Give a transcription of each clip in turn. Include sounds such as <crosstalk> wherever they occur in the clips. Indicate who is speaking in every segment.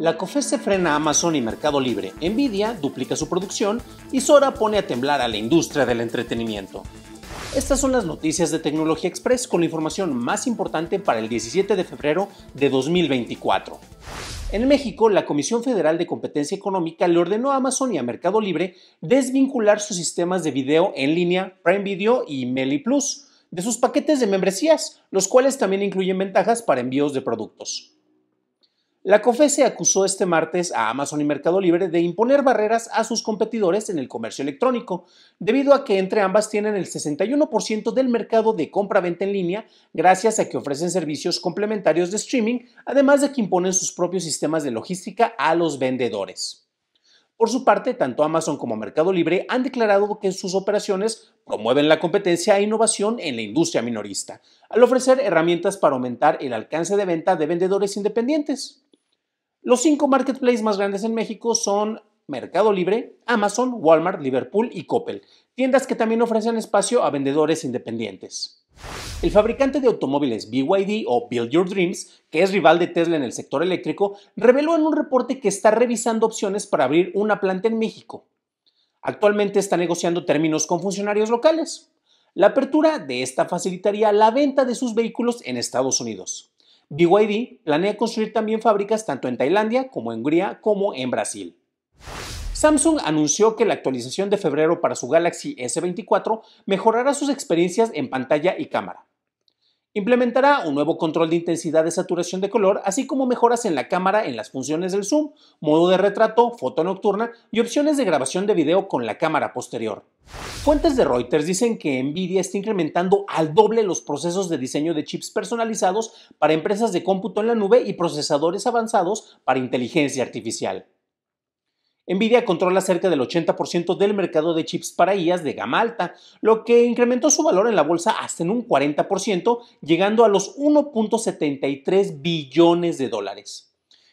Speaker 1: la se frena a Amazon y Mercado Libre, Nvidia duplica su producción y Sora pone a temblar a la industria del entretenimiento. Estas son las noticias de Tecnología Express con la información más importante para el 17 de febrero de 2024. En México, la Comisión Federal de Competencia Económica le ordenó a Amazon y a Mercado Libre desvincular sus sistemas de video en línea, Prime Video y Meli Plus, de sus paquetes de membresías, los cuales también incluyen ventajas para envíos de productos. La se acusó este martes a Amazon y Mercado Libre de imponer barreras a sus competidores en el comercio electrónico, debido a que entre ambas tienen el 61% del mercado de compra-venta en línea, gracias a que ofrecen servicios complementarios de streaming, además de que imponen sus propios sistemas de logística a los vendedores. Por su parte, tanto Amazon como Mercado Libre han declarado que sus operaciones promueven la competencia e innovación en la industria minorista, al ofrecer herramientas para aumentar el alcance de venta de vendedores independientes. Los cinco marketplaces más grandes en México son Mercado Libre, Amazon, Walmart, Liverpool y Coppel, tiendas que también ofrecen espacio a vendedores independientes. El fabricante de automóviles BYD o Build Your Dreams, que es rival de Tesla en el sector eléctrico, reveló en un reporte que está revisando opciones para abrir una planta en México. Actualmente está negociando términos con funcionarios locales. La apertura de esta facilitaría la venta de sus vehículos en Estados Unidos. BYD planea construir también fábricas tanto en Tailandia como en Hungría como en Brasil. Samsung anunció que la actualización de febrero para su Galaxy S24 mejorará sus experiencias en pantalla y cámara. Implementará un nuevo control de intensidad de saturación de color, así como mejoras en la cámara en las funciones del zoom, modo de retrato, foto nocturna y opciones de grabación de video con la cámara posterior. Fuentes de Reuters dicen que Nvidia está incrementando al doble los procesos de diseño de chips personalizados para empresas de cómputo en la nube y procesadores avanzados para inteligencia artificial. Nvidia controla cerca del 80% del mercado de chips para IAs de gama alta, lo que incrementó su valor en la bolsa hasta en un 40%, llegando a los 1.73 billones de dólares.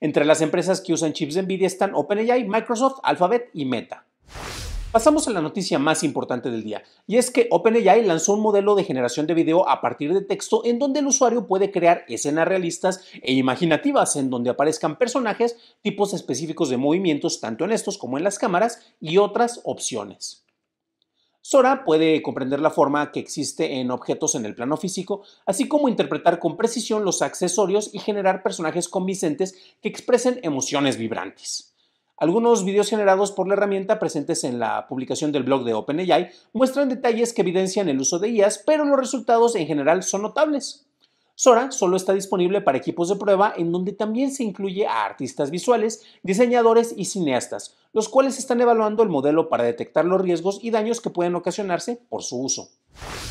Speaker 1: Entre las empresas que usan chips de Nvidia están OpenAI, Microsoft, Alphabet y Meta. Pasamos a la noticia más importante del día, y es que OpenAI lanzó un modelo de generación de video a partir de texto en donde el usuario puede crear escenas realistas e imaginativas en donde aparezcan personajes, tipos específicos de movimientos tanto en estos como en las cámaras y otras opciones. Sora puede comprender la forma que existe en objetos en el plano físico, así como interpretar con precisión los accesorios y generar personajes convincentes que expresen emociones vibrantes. Algunos videos generados por la herramienta presentes en la publicación del blog de OpenAI muestran detalles que evidencian el uso de IAS, pero los resultados en general son notables. Sora solo está disponible para equipos de prueba en donde también se incluye a artistas visuales, diseñadores y cineastas, los cuales están evaluando el modelo para detectar los riesgos y daños que pueden ocasionarse por su uso.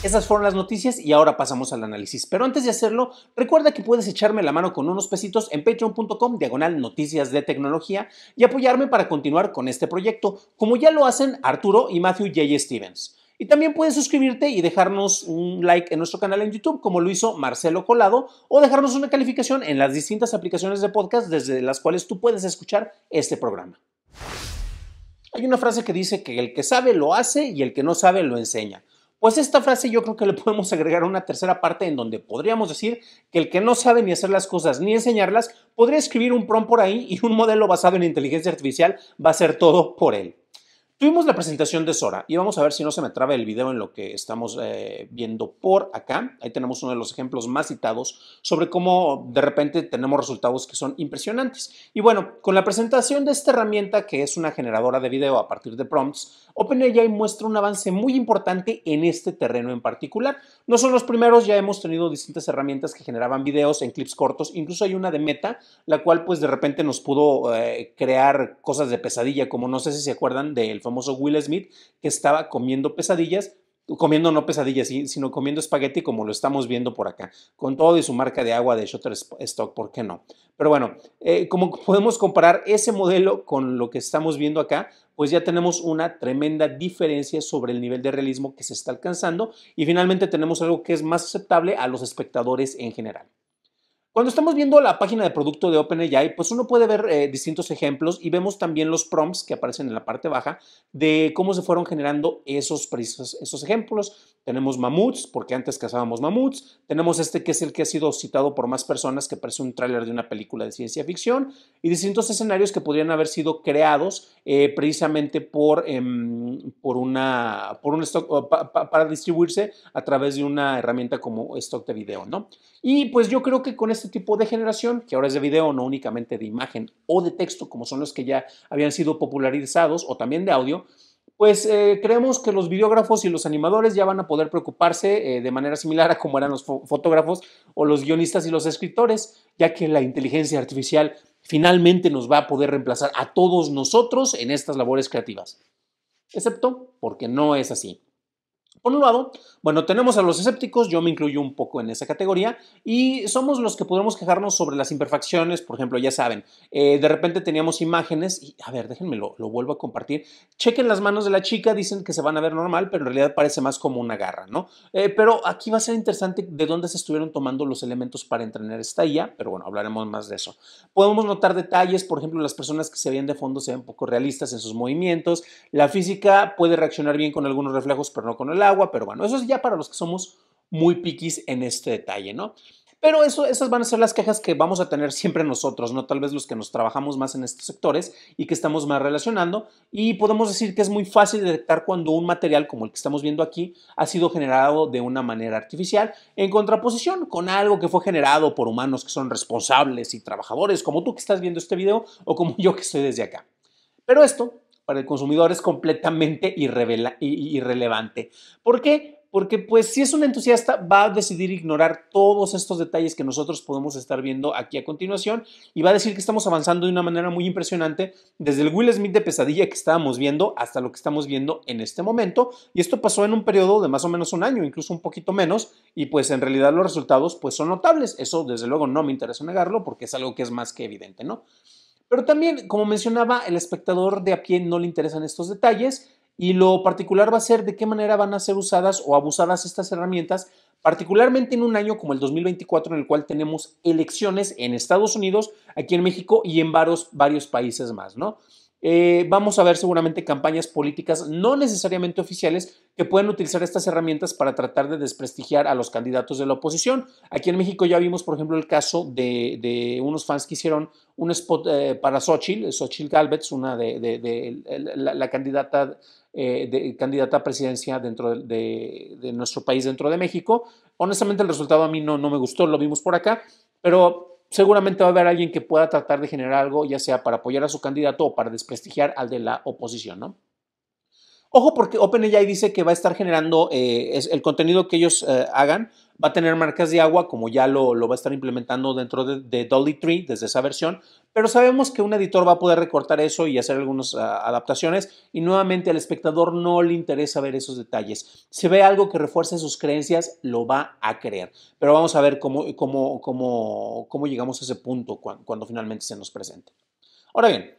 Speaker 1: Esas fueron las noticias y ahora pasamos al análisis. Pero antes de hacerlo, recuerda que puedes echarme la mano con unos pesitos en patreon.com diagonal noticias de tecnología y apoyarme para continuar con este proyecto, como ya lo hacen Arturo y Matthew J. Stevens. Y también puedes suscribirte y dejarnos un like en nuestro canal en YouTube, como lo hizo Marcelo Colado, o dejarnos una calificación en las distintas aplicaciones de podcast desde las cuales tú puedes escuchar este programa. Hay una frase que dice que el que sabe lo hace y el que no sabe lo enseña. Pues esta frase yo creo que le podemos agregar una tercera parte en donde podríamos decir que el que no sabe ni hacer las cosas ni enseñarlas podría escribir un prom por ahí y un modelo basado en inteligencia artificial va a hacer todo por él. Tuvimos la presentación de Sora y vamos a ver si no se me traba el video en lo que estamos eh, viendo por acá. Ahí tenemos uno de los ejemplos más citados sobre cómo de repente tenemos resultados que son impresionantes. Y bueno, con la presentación de esta herramienta que es una generadora de video a partir de prompts, OpenAI muestra un avance muy importante en este terreno en particular. No son los primeros, ya hemos tenido distintas herramientas que generaban videos en clips cortos, incluso hay una de Meta, la cual pues de repente nos pudo eh, crear cosas de pesadilla, como no sé si se acuerdan del famoso Will Smith, que estaba comiendo pesadillas, comiendo no pesadillas, sino comiendo espagueti como lo estamos viendo por acá, con todo y su marca de agua de Shutterstock, ¿por qué no? Pero bueno, eh, como podemos comparar ese modelo con lo que estamos viendo acá, pues ya tenemos una tremenda diferencia sobre el nivel de realismo que se está alcanzando y finalmente tenemos algo que es más aceptable a los espectadores en general. Cuando estamos viendo la página de producto de OpenAI, pues uno puede ver eh, distintos ejemplos y vemos también los prompts que aparecen en la parte baja de cómo se fueron generando esos esos ejemplos. Tenemos mamuts, porque antes cazábamos mamuts. Tenemos este que es el que ha sido citado por más personas, que parece un tráiler de una película de ciencia ficción. Y distintos escenarios que podrían haber sido creados eh, precisamente por, em, por una, un para distribuirse a través de una herramienta como stock de video. ¿no? Y pues yo creo que con este tipo de generación, que ahora es de video, no únicamente de imagen o de texto, como son los que ya habían sido popularizados, o también de audio, pues eh, creemos que los videógrafos y los animadores ya van a poder preocuparse eh, de manera similar a como eran los fotógrafos o los guionistas y los escritores, ya que la inteligencia artificial finalmente nos va a poder reemplazar a todos nosotros en estas labores creativas. Excepto porque no es así. Por un lado, bueno, tenemos a los escépticos, yo me incluyo un poco en esa categoría, y somos los que podemos quejarnos sobre las imperfecciones, por ejemplo, ya saben, eh, de repente teníamos imágenes, y a ver, déjenme lo, vuelvo a compartir, chequen las manos de la chica, dicen que se van a ver normal, pero en realidad parece más como una garra, ¿no? Eh, pero aquí va a ser interesante de dónde se estuvieron tomando los elementos para entrenar esta guía, pero bueno, hablaremos más de eso. Podemos notar detalles, por ejemplo, las personas que se ven de fondo se ven poco realistas en sus movimientos, la física puede reaccionar bien con algunos reflejos, pero no con el agua, pero bueno, eso es ya para los que somos muy piquis en este detalle, ¿no? Pero eso, esas van a ser las quejas que vamos a tener siempre nosotros, ¿no? Tal vez los que nos trabajamos más en estos sectores y que estamos más relacionando. Y podemos decir que es muy fácil detectar cuando un material como el que estamos viendo aquí ha sido generado de una manera artificial en contraposición con algo que fue generado por humanos que son responsables y trabajadores, como tú que estás viendo este video o como <laughs> yo que estoy desde acá. Pero esto para el consumidor es completamente irrelevante. ¿Por qué? Porque pues si es un entusiasta va a decidir ignorar todos estos detalles que nosotros podemos estar viendo aquí a continuación y va a decir que estamos avanzando de una manera muy impresionante desde el Will Smith de pesadilla que estábamos viendo hasta lo que estamos viendo en este momento y esto pasó en un periodo de más o menos un año, incluso un poquito menos y pues en realidad los resultados pues son notables. Eso desde luego no me interesa negarlo porque es algo que es más que evidente, ¿no? Pero también, como mencionaba, el espectador de a pie no le interesan estos detalles y lo particular va a ser de qué manera van a ser usadas o abusadas estas herramientas, particularmente en un año como el 2024 en el cual tenemos elecciones en Estados Unidos, aquí en México y en varios, varios países más, ¿no? Eh, vamos a ver seguramente campañas políticas no necesariamente oficiales que pueden utilizar estas herramientas para tratar de desprestigiar a los candidatos de la oposición. Aquí en México ya vimos, por ejemplo, el caso de, unos fans que hicieron un spot eh, para Xochitl, Xochitl Galvez, una de, la, candidata, eh, candidata a presidencia dentro de, nuestro país, dentro de México. Honestamente, el resultado a mí no, no me gustó, lo vimos por acá, pero seguramente va a haber alguien que pueda tratar de generar algo, ya sea para apoyar a su candidato o para desprestigiar al de la oposición, ¿no? Ojo porque OpenAI dice que va a estar generando eh, el contenido que ellos eh, hagan, va a tener marcas de agua, como ya lo, va a estar implementando dentro de, Dolly Tree desde esa versión, pero sabemos que un editor va a poder recortar eso y hacer algunas ah, adaptaciones y nuevamente al espectador no le interesa ver esos detalles. Si ve algo que refuerce sus creencias, lo va a creer, pero vamos a ver cómo, llegamos a ese punto cuando finalmente se nos presente. Ahora bien,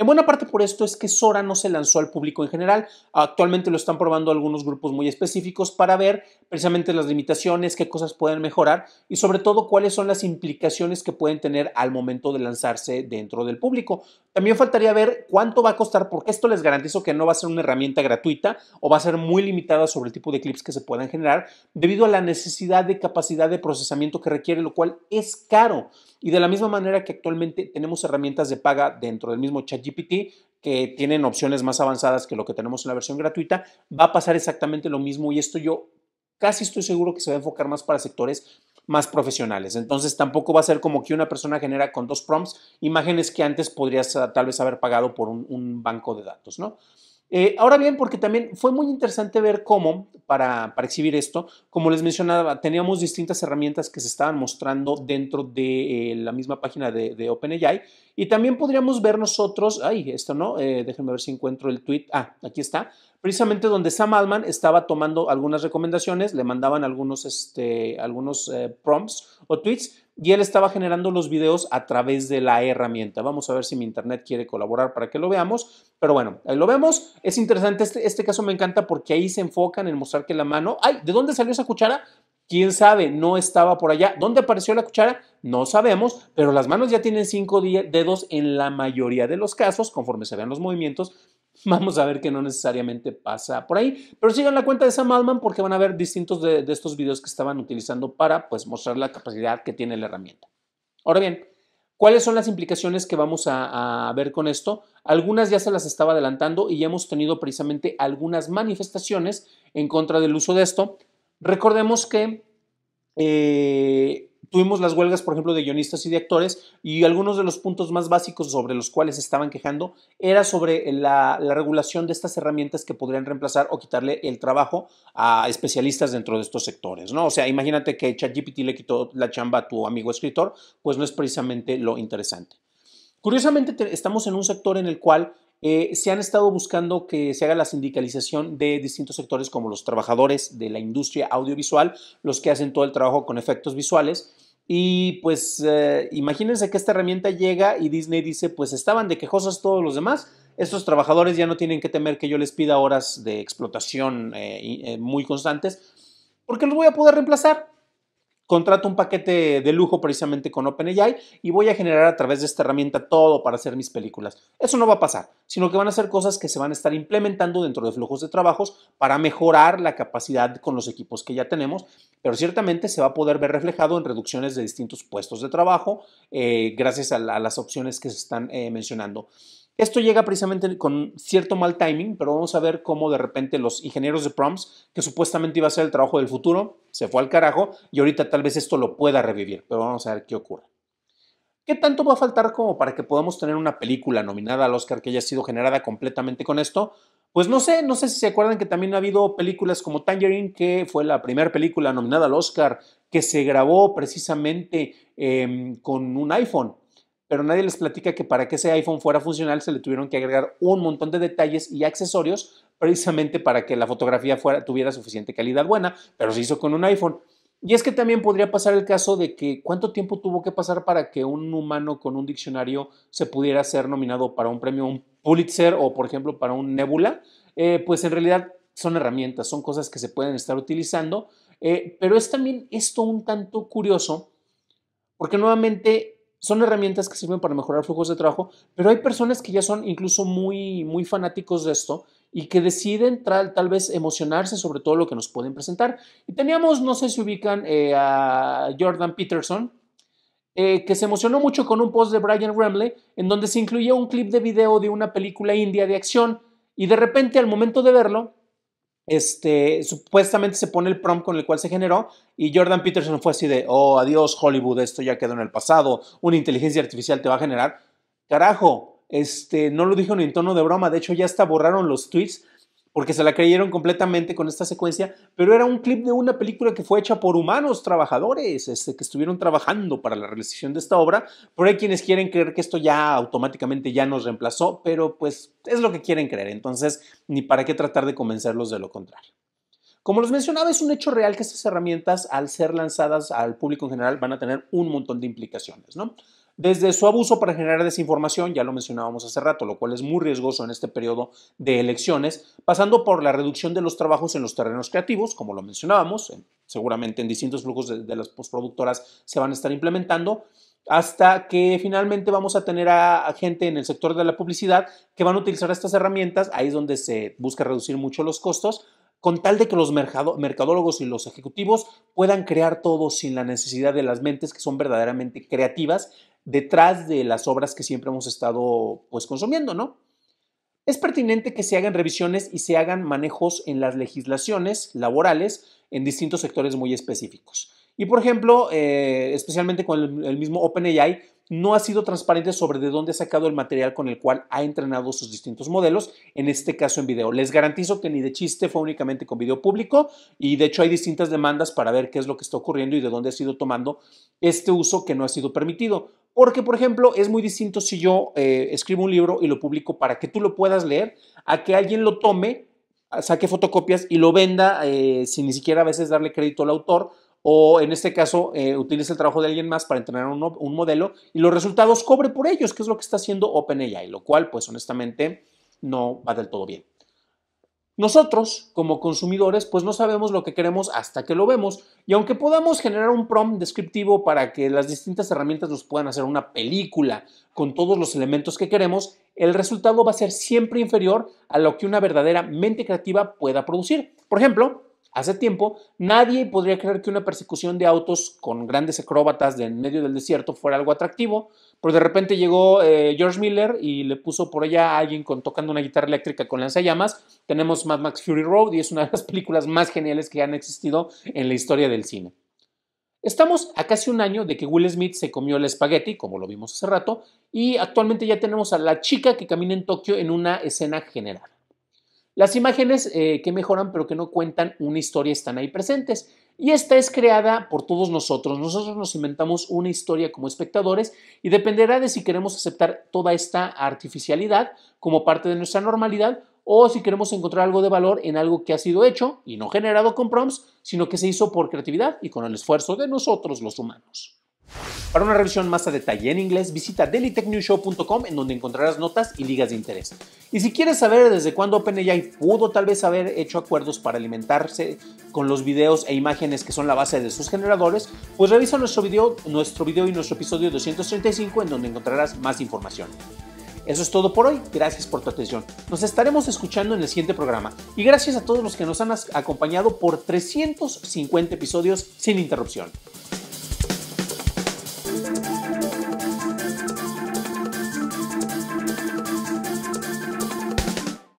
Speaker 1: en buena parte por esto es que Sora no se lanzó al público en general. Actualmente lo están probando algunos grupos muy específicos para ver precisamente las limitaciones, qué cosas pueden mejorar y sobre todo cuáles son las implicaciones que pueden tener al momento de lanzarse dentro del público. También faltaría ver cuánto va a costar, porque esto les garantizo que no va a ser una herramienta gratuita o va a ser muy limitada sobre el tipo de clips que se puedan generar debido a la necesidad de capacidad de procesamiento que requiere, lo cual es caro. Y de la misma manera que actualmente tenemos herramientas de paga dentro del mismo ChatGPT que tienen opciones más avanzadas que lo que tenemos en la versión gratuita, va a pasar exactamente lo mismo y esto yo casi estoy seguro que se va a enfocar más para sectores más profesionales. Entonces tampoco va a ser como que una persona genera con dos prompts imágenes que antes podrías ah, tal vez haber pagado por un, banco de datos, ¿no? Eh, ahora bien, porque también fue muy interesante ver cómo, para, exhibir esto, como les mencionaba, teníamos distintas herramientas que se estaban mostrando dentro de eh, la misma página de, OpenAI. Y también podríamos ver nosotros, ay, esto no, eh, déjenme ver si encuentro el tweet, ah, aquí está, precisamente donde Sam Altman estaba tomando algunas recomendaciones, le mandaban algunos, este, algunos eh, prompts o tweets y él estaba generando los videos a través de la herramienta. Vamos a ver si mi internet quiere colaborar para que lo veamos, pero bueno, ahí lo vemos. Es interesante, este, este caso me encanta porque ahí se enfocan en mostrar que la mano, ay, ¿de dónde salió esa cuchara? ¿Quién sabe? No estaba por allá. ¿Dónde apareció la cuchara? No sabemos, pero las manos ya tienen cinco dedos en la mayoría de los casos, conforme se vean los movimientos Vamos a ver que no necesariamente pasa por ahí. Pero sigan la cuenta de Sam Altman porque van a ver distintos de, estos videos que estaban utilizando para pues, mostrar la capacidad que tiene la herramienta. Ahora bien, ¿Cuáles son las implicaciones que vamos a, ver con esto? Algunas ya se las estaba adelantando y ya hemos tenido precisamente algunas manifestaciones en contra del uso de esto. Recordemos que eh, tuvimos las huelgas, por ejemplo, de guionistas y de actores, y algunos de los puntos más básicos sobre los cuales estaban quejando era sobre la, regulación de estas herramientas que podrían reemplazar o quitarle el trabajo a especialistas dentro de estos sectores, ¿no? O sea, imagínate que ChatGPT le quitó la chamba a tu amigo escritor, pues no es precisamente lo interesante. Curiosamente, estamos en un sector en el cual eh, se han estado buscando que se haga la sindicalización de distintos sectores como los trabajadores de la industria audiovisual, los que hacen todo el trabajo con efectos visuales. Y pues eh, imagínense que esta herramienta llega y Disney dice, pues estaban de quejosas todos los demás, estos trabajadores ya no tienen que temer que yo les pida horas de explotación eh, muy constantes, porque los voy a poder reemplazar contrato un paquete de lujo precisamente con OpenAI y voy a generar a través de esta herramienta todo para hacer mis películas. Eso no va a pasar, sino que van a ser cosas que se van a estar implementando dentro de flujos de trabajos para mejorar la capacidad con los equipos que ya tenemos, pero ciertamente se va a poder ver reflejado en reducciones de distintos puestos de trabajo eh, gracias a, las opciones que se están eh, mencionando. Esto llega precisamente con cierto mal timing, pero vamos a ver cómo de repente los ingenieros de prompts, que supuestamente iba a ser el trabajo del futuro, se fue al carajo y ahorita tal vez esto lo pueda revivir, pero vamos a ver qué ocurre. ¿Qué tanto va a faltar como para que podamos tener una película nominada al Oscar que haya sido generada completamente con esto? Pues no sé, no sé si se acuerdan que también ha habido películas como Tangerine, que fue la primera película nominada al Oscar, que se grabó precisamente em, con un iPhone pero nadie les platica que para que ese iPhone fuera funcional se le tuvieron que agregar un montón de detalles y accesorios precisamente para que la fotografía fuera, tuviera suficiente calidad buena, pero se hizo con un iPhone. Y es que también podría pasar el caso de que cuánto tiempo tuvo que pasar para que un humano con un diccionario se pudiera ser nominado para un premio un Pulitzer o, por ejemplo, para un Nebula. Eh, pues en realidad son herramientas, son cosas que se pueden estar utilizando, eh, pero es también esto un tanto curioso, porque nuevamente son herramientas que sirven para mejorar flujos de trabajo, pero hay personas que ya son incluso muy, muy fanáticos de esto y que deciden tal, tal vez emocionarse sobre todo lo que nos pueden presentar. Y teníamos, no sé si ubican eh, a Jordan Peterson, eh, que se emocionó mucho con un post de Brian Remley, en donde se incluía un clip de video de una película india de acción, y de repente al momento de verlo, este, supuestamente se pone el prompt con el cual se generó y Jordan Peterson fue así de, oh, adiós Hollywood, esto ya quedó en el pasado, una inteligencia artificial te va a generar. Carajo, este, no lo dijo ni en tono de broma, de hecho ya hasta borraron los tweets porque se la creyeron completamente con esta secuencia, pero era un clip de una película que fue hecha por humanos trabajadores, este, que estuvieron trabajando para la realización de esta obra, Por ahí quienes quieren creer que esto ya automáticamente ya nos reemplazó, pero pues es lo que quieren creer, entonces ni para qué tratar de convencerlos de lo contrario. Como les mencionaba, es un hecho real que estas herramientas, al ser lanzadas al público en general, van a tener un montón de implicaciones, ¿no? desde su abuso para generar desinformación, ya lo mencionábamos hace rato, lo cual es muy riesgoso en este periodo de elecciones, pasando por la reducción de los trabajos en los terrenos creativos, como lo mencionábamos, seguramente en distintos flujos de, las postproductoras se van a estar implementando, hasta que finalmente vamos a tener a, a, gente en el sector de la publicidad que van a utilizar estas herramientas, ahí es donde se busca reducir mucho los costos con tal de que los mercadólogos y los ejecutivos puedan crear todo sin la necesidad de las mentes que son verdaderamente creativas detrás de las obras que siempre hemos estado pues consumiendo, ¿no? Es pertinente que se hagan revisiones y se hagan manejos en las legislaciones laborales en distintos sectores muy específicos. Y por ejemplo, eh, especialmente con el, mismo OpenAI, no ha sido transparente sobre de dónde ha sacado el material con el cual ha entrenado sus distintos modelos, en este caso en video. Les garantizo que ni de chiste fue únicamente con video público y de hecho hay distintas demandas para ver qué es lo que está ocurriendo y de dónde ha sido tomando este uso que no ha sido permitido. Porque, por ejemplo, es muy distinto si yo eh, escribo un libro y lo publico para que tú lo puedas leer, a que alguien lo tome, saque fotocopias y lo venda eh, sin ni siquiera a veces darle crédito al autor o en este caso eh, utilice el trabajo de alguien más para entrenar un, modelo y los resultados cobre por ellos, que es lo que está haciendo OpenAI, lo cual pues honestamente no va del todo bien. Nosotros, como consumidores, pues no sabemos lo que queremos hasta que lo vemos y aunque podamos generar un prompt descriptivo para que las distintas herramientas nos puedan hacer una película con todos los elementos que queremos, el resultado va a ser siempre inferior a lo que una verdadera mente creativa pueda producir. Por ejemplo, Hace tiempo, nadie podría creer que una persecución de autos con grandes acróbatas en medio del desierto fuera algo atractivo, pero de repente llegó eh, George Miller y le puso por allá a alguien tocando una guitarra eléctrica con lanzallamas. Tenemos Mad Max Fury Road y es una de las <laughs> películas más geniales que han existido en la historia del cine. Estamos a casi un año de que Will Smith se comió el espagueti, como lo vimos hace rato, y actualmente ya tenemos a la chica que camina en Tokio en una escena general. Las imágenes eh, que mejoran pero que no cuentan una historia están ahí presentes. Y esta es creada por todos nosotros. Nosotros nos inventamos una historia como espectadores y dependerá de si queremos aceptar toda esta artificialidad como parte de nuestra normalidad o si queremos encontrar algo de valor en algo que ha sido hecho y no generado con prompts, sino que se hizo por creatividad y con el esfuerzo de nosotros los humanos. Para una revisión más a detalle en inglés, visita dailytechnewshow.com en donde encontrarás notas y ligas de interés. Y si quieres saber desde cuándo OpenAI pudo tal vez haber hecho acuerdos para alimentarse con los videos e imágenes que son la base de sus generadores, pues revisa nuestro video, nuestro video y nuestro episodio 235 en donde encontrarás más información. Eso es todo por hoy, gracias por tu atención. Nos estaremos escuchando en el siguiente programa y gracias a todos los que nos han acompañado por 350 episodios sin interrupción.